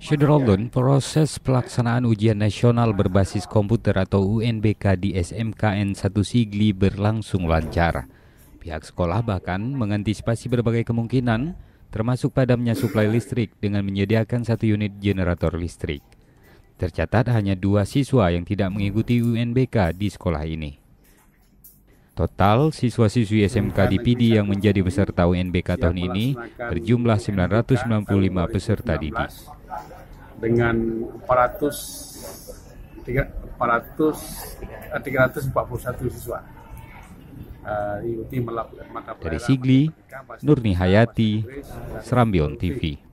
Saudara proses pelaksanaan ujian nasional berbasis komputer atau UNBK di SMKN 1 Sigli berlangsung lancar. Pihak sekolah bahkan mengantisipasi berbagai kemungkinan, termasuk padamnya suplai listrik dengan menyediakan satu unit generator listrik. Tercatat hanya dua siswa yang tidak mengikuti UNBK di sekolah ini. Total siswa-siswi SMK di PD yang menjadi peserta UNBK tahun ini berjumlah 995 peserta didik. Dengan 400 400 341 siswa. Eh, Dari Sigli, Nurni Hayati, Serambion TV.